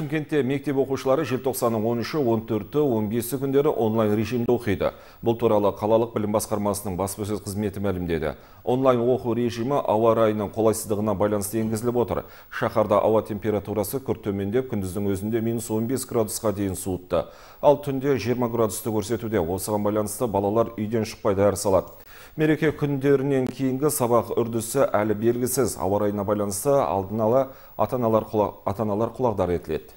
Шымкентте мектеп оқушылары желтоқсанның 13 үші 14 төрті 15 бесі күндері онлайн режимде оқиды. Бұл туралы қалалық білім басқармасының баспасөз қызметі мәлімдеді. Онлайн оқу режимі ауа райының қолайсыздығына байланысты енгізіліп отыр. Шаһарда ауа температурасы күрт төмендеп, күндіздің өзінде минус 15 градусқа дейін суытты. Ал түнде 20 градусты көрсетуде. Осыған байланысты балалар үйден шықпай дәрі салады. Мереке күндерінен кейінгі сабақ үрдісі әлі белгісіз. Ауа райына байланысты алдын ала ата-аналар құлағдар етіледі.